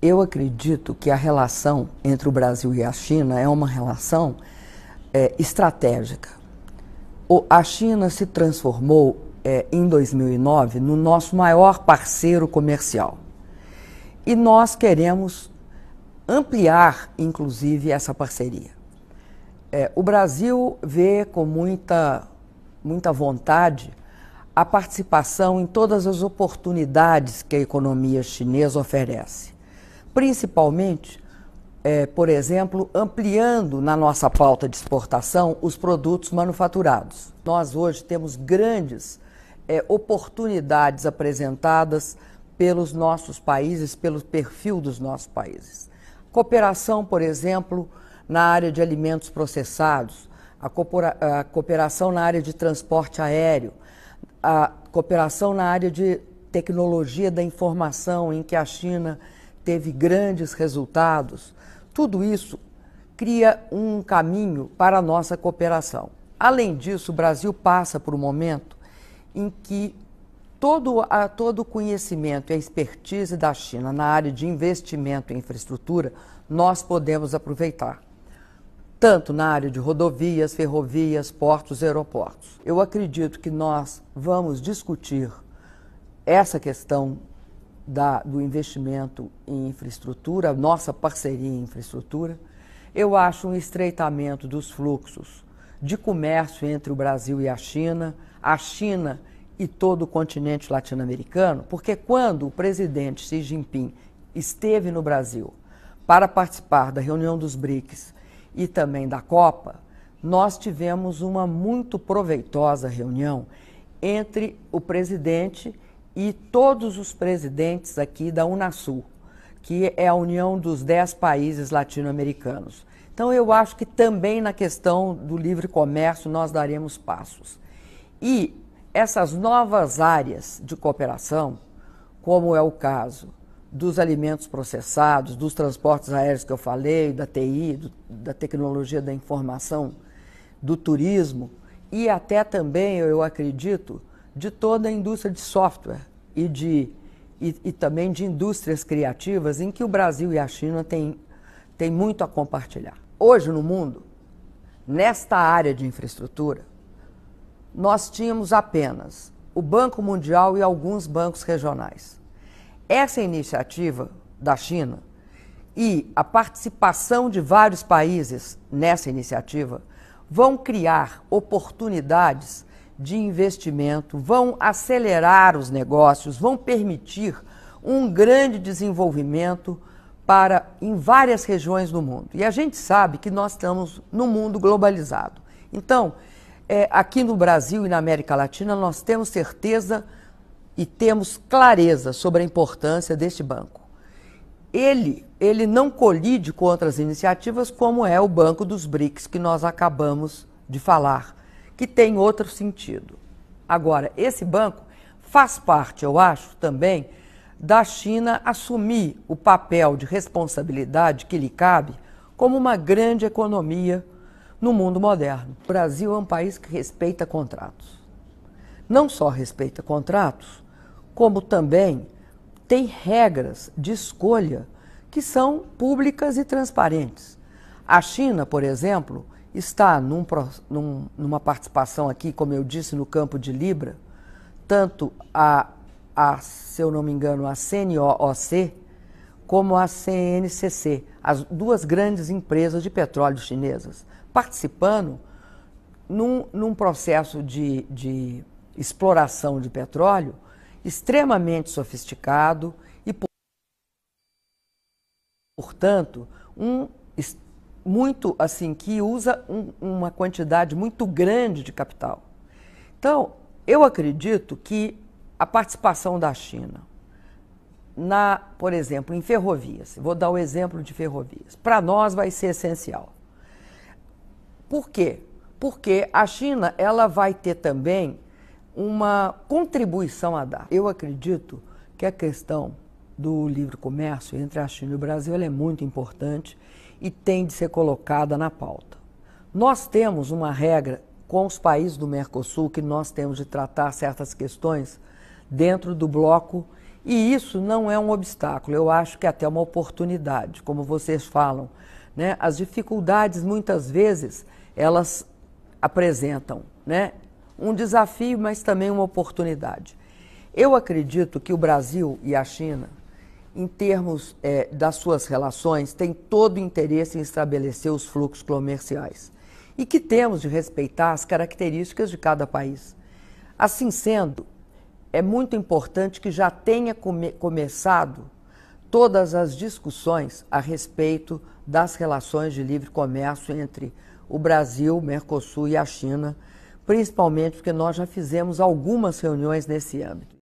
Eu acredito que a relação entre o Brasil e a China é uma relação é, estratégica. O, a China se transformou é, em 2009 no nosso maior parceiro comercial. E nós queremos ampliar, inclusive, essa parceria. É, o Brasil vê com muita, muita vontade a participação em todas as oportunidades que a economia chinesa oferece principalmente, é, por exemplo, ampliando na nossa pauta de exportação os produtos manufaturados. Nós hoje temos grandes é, oportunidades apresentadas pelos nossos países, pelo perfil dos nossos países. Cooperação, por exemplo, na área de alimentos processados, a, coopera a cooperação na área de transporte aéreo, a cooperação na área de tecnologia da informação, em que a China teve grandes resultados, tudo isso cria um caminho para a nossa cooperação. Além disso, o Brasil passa por um momento em que todo, a, todo o conhecimento e a expertise da China na área de investimento em infraestrutura nós podemos aproveitar, tanto na área de rodovias, ferrovias, portos e aeroportos. Eu acredito que nós vamos discutir essa questão da, do investimento em infraestrutura, nossa parceria em infraestrutura. Eu acho um estreitamento dos fluxos de comércio entre o Brasil e a China, a China e todo o continente latino-americano, porque quando o presidente Xi Jinping esteve no Brasil para participar da reunião dos BRICS e também da Copa, nós tivemos uma muito proveitosa reunião entre o presidente e todos os presidentes aqui da Unasul, que é a união dos dez países latino-americanos. Então, eu acho que também na questão do livre comércio nós daremos passos. E essas novas áreas de cooperação, como é o caso dos alimentos processados, dos transportes aéreos que eu falei, da TI, do, da tecnologia da informação, do turismo e até também, eu acredito, de toda a indústria de software e, de, e, e também de indústrias criativas em que o Brasil e a China têm, têm muito a compartilhar. Hoje no mundo, nesta área de infraestrutura, nós tínhamos apenas o Banco Mundial e alguns bancos regionais. Essa iniciativa da China e a participação de vários países nessa iniciativa vão criar oportunidades de investimento, vão acelerar os negócios, vão permitir um grande desenvolvimento para em várias regiões do mundo. E a gente sabe que nós estamos num mundo globalizado. Então, é, aqui no Brasil e na América Latina, nós temos certeza e temos clareza sobre a importância deste banco. Ele, ele não colide com outras iniciativas, como é o Banco dos BRICS, que nós acabamos de falar que tem outro sentido. Agora, esse banco faz parte, eu acho, também da China assumir o papel de responsabilidade que lhe cabe como uma grande economia no mundo moderno. O Brasil é um país que respeita contratos. Não só respeita contratos, como também tem regras de escolha que são públicas e transparentes. A China, por exemplo, está num, num, numa participação aqui, como eu disse, no campo de Libra, tanto a, a se eu não me engano, a CNOOC, como a CNCC, as duas grandes empresas de petróleo chinesas, participando num, num processo de, de exploração de petróleo extremamente sofisticado e, portanto, um muito assim, que usa um, uma quantidade muito grande de capital. Então, eu acredito que a participação da China na, por exemplo, em ferrovias, vou dar o um exemplo de ferrovias, para nós vai ser essencial. Por quê? Porque a China ela vai ter também uma contribuição a dar. Eu acredito que a questão do livre comércio entre a China e o Brasil é muito importante e tem de ser colocada na pauta. Nós temos uma regra com os países do Mercosul que nós temos de tratar certas questões dentro do bloco e isso não é um obstáculo, eu acho que é até uma oportunidade, como vocês falam. Né? As dificuldades, muitas vezes, elas apresentam né? um desafio, mas também uma oportunidade. Eu acredito que o Brasil e a China em termos é, das suas relações, tem todo interesse em estabelecer os fluxos comerciais e que temos de respeitar as características de cada país. Assim sendo, é muito importante que já tenha come começado todas as discussões a respeito das relações de livre comércio entre o Brasil, Mercosul e a China, principalmente porque nós já fizemos algumas reuniões nesse âmbito.